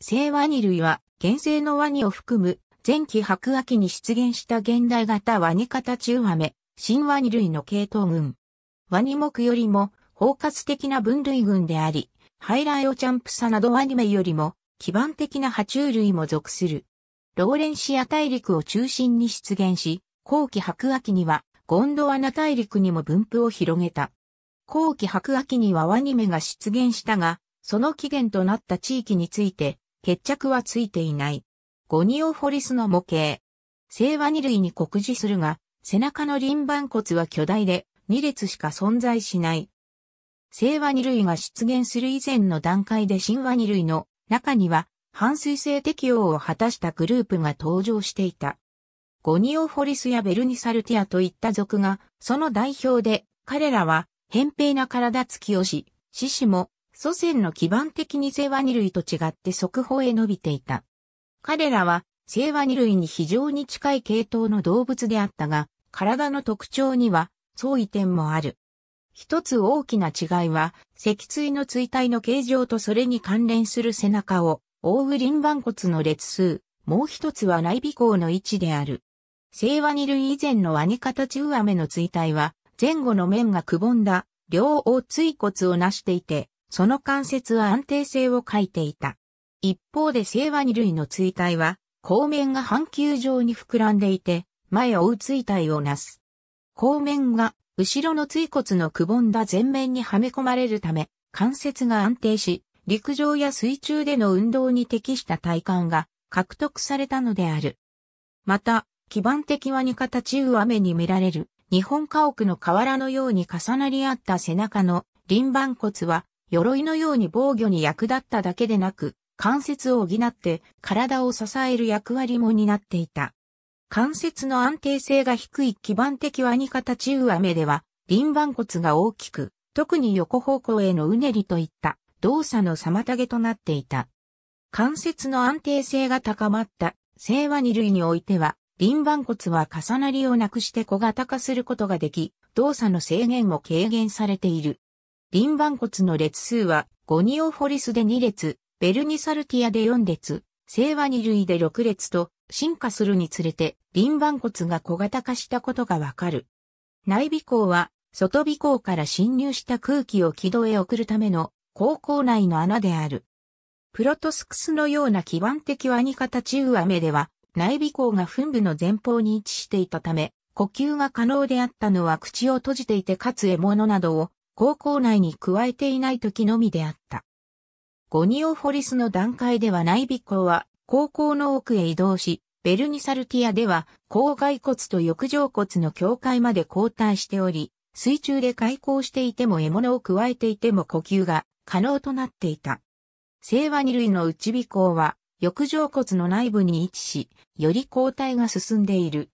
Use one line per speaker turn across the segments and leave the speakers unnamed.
聖ワニ類は、原生のワニを含む、前期白亜紀に出現した現代型ワニ型中ワメ、新ワニ類の系統群。ワニ目よりも、包括的な分類群であり、ハイライオチャンプサなどワニ目よりも、基盤的な爬虫類も属する。ローレンシア大陸を中心に出現し、後期白亜紀には、ゴンドワナ大陸にも分布を広げた。後期白亜紀にはワニ目が出現したが、その起源となった地域について、決着はついていない。ゴニオフォリスの模型。正和二類に酷似するが、背中の輪番骨は巨大で、二列しか存在しない。正和二類が出現する以前の段階で神話二類の中には、反水性適応を果たしたグループが登場していた。ゴニオフォリスやベルニサルティアといった族が、その代表で、彼らは、扁平な体つきをし、獅子も祖先の基盤的にセワニ類と違って速報へ伸びていた。彼らは、セワニ類に非常に近い系統の動物であったが、体の特徴には、相違点もある。一つ大きな違いは、脊椎の椎体の形状とそれに関連する背中を、覆う輪盤骨の列数、もう一つは内尾孔の位置である。セワニ類以前のワニ形上目の椎体は、前後の面がくぼんだ、両大椎骨を成していて、その関節は安定性を欠いていた。一方で清和二類の椎体は、後面が半球状に膨らんでいて、前を追う椎体をなす。後面が、後ろの椎骨のくぼんだ前面にはめ込まれるため、関節が安定し、陸上や水中での運動に適した体幹が獲得されたのである。また、基盤的はに形上雨に見られる、日本家屋の瓦のように重なり合った背中の輪盤骨は、鎧のように防御に役立っただけでなく、関節を補って体を支える役割も担っていた。関節の安定性が低い基盤的ワニ形上目では、輪盤骨が大きく、特に横方向へのうねりといった動作の妨げとなっていた。関節の安定性が高まった正和二類においては、輪盤骨は重なりをなくして小型化することができ、動作の制限も軽減されている。輪盤骨の列数は、ゴニオフォリスで2列、ベルニサルティアで4列、セイワ二類で6列と、進化するにつれて、輪盤骨が小型化したことがわかる。内鼻孔は、外鼻孔から侵入した空気を軌道へ送るための、口腔内の穴である。プロトスクスのような基盤的ワニタチウアメでは、内鼻孔が噴部の前方に位置していたため、呼吸が可能であったのは口を閉じていてかつ獲物などを高校内に加えていない時のみであった。ゴニオフォリスの段階では内備校は高校の奥へ移動し、ベルニサルティアでは、後蓋骨と翼上骨の境界まで交代しており、水中で開口していても獲物を加えていても呼吸が可能となっていた。清和二類の内尾孔は、翼上骨の内部に位置し、より交代が進んでいる。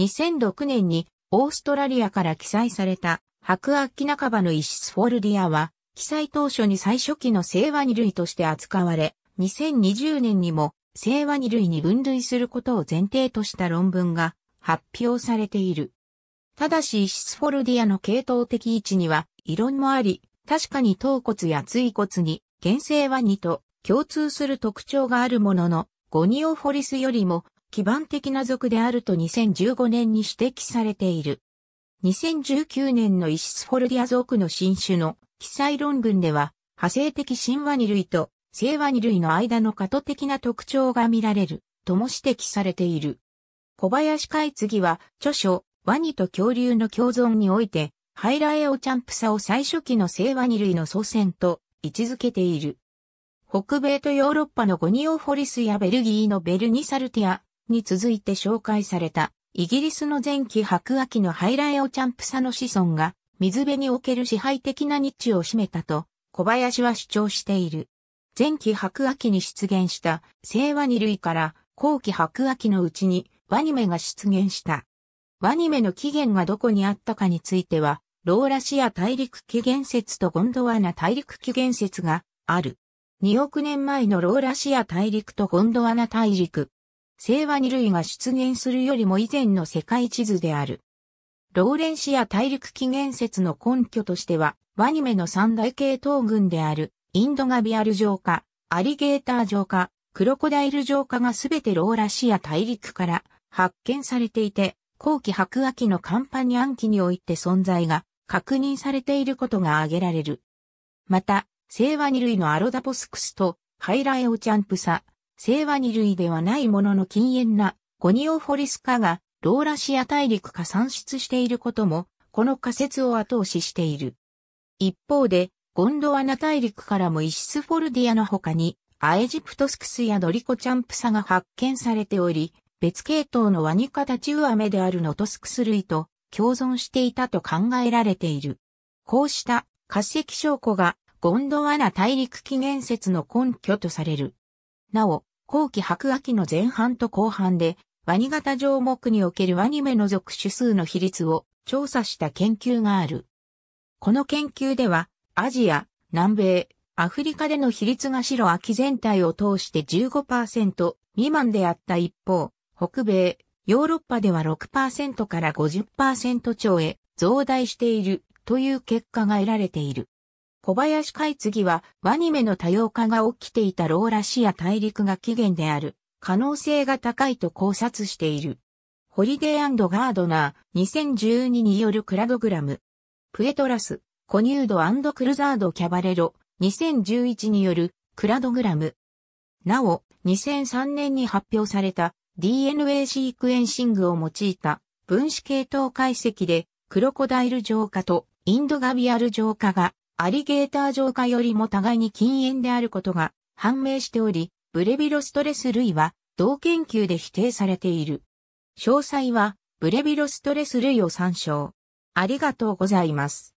2006年にオーストラリアから記載された白亜紀半ばのイシスフォルディアは、記載当初に最初期の聖和二類として扱われ、2020年にも聖和二類に分類することを前提とした論文が発表されている。ただしイシスフォルディアの系統的位置には異論もあり、確かに頭骨や椎骨に原生は二と共通する特徴があるものの、ゴニオフォリスよりも基盤的な属であると2015年に指摘されている。2019年のイシスフォルディア属の新種の記載論文では、派生的新ワニ類と聖ワニ類の間の過渡的な特徴が見られるとも指摘されている。小林海次は著書ワニと恐竜の共存において、ハイラエオチャンプサを最初期の聖ワニ類の祖先と位置づけている。北米とヨーロッパのゴニオフォリスやベルギーのベルニサルティア、に続いて紹介された、イギリスの前期白亜紀のハイライオチャンプサの子孫が、水辺における支配的な日地を占めたと、小林は主張している。前期白亜紀に出現した清和二類から後期白亜紀のうちにワニメが出現した。ワニメの起源がどこにあったかについては、ローラシア大陸起源説とゴンドワナ大陸起源説がある。2億年前のローラシア大陸とゴンドワナ大陸、清和二類が出現するよりも以前の世界地図である。ローレンシア大陸起源説の根拠としては、ワニメの三大系統群である、インドガビアル城下、アリゲーター城下、クロコダイル城下がすべてローラシア大陸から発見されていて、後期白亜紀のカンパニアン期において存在が確認されていることが挙げられる。また、清和二類のアロダポスクスとハイラエオチャンプサ、正和二類ではないものの禁煙なゴニオフォリス化がローラシア大陸か産出していることも、この仮説を後押ししている。一方で、ゴンドワナ大陸からもイシスフォルディアの他に、アエジプトスクスやドリコチャンプサが発見されており、別系統のワニカタチウアメであるノトスクス類と共存していたと考えられている。こうした化石証拠がゴンドワナ大陸起源説の根拠とされる。なお、後期白秋の前半と後半で、ワニ型条目におけるワニ目の属種数の比率を調査した研究がある。この研究では、アジア、南米、アフリカでの比率が白秋全体を通して15%未満であった一方、北米、ヨーロッパでは6%から50%超へ増大しているという結果が得られている。小林海次は、アニメの多様化が起きていたローラシア大陸が起源である、可能性が高いと考察している。ホリデーガードナー、2012によるクラドグラム。プエトラス、コニュードクルザードキャバレロ、2011によるクラドグラム。なお、2003年に発表された DNA シークエンシングを用いた分子系統解析でクロコダイル浄化とインドガビアル浄化がアリゲーター浄化よりも互いに禁煙であることが判明しており、ブレビロストレス類は同研究で否定されている。詳細はブレビロストレス類を参照。ありがとうございます。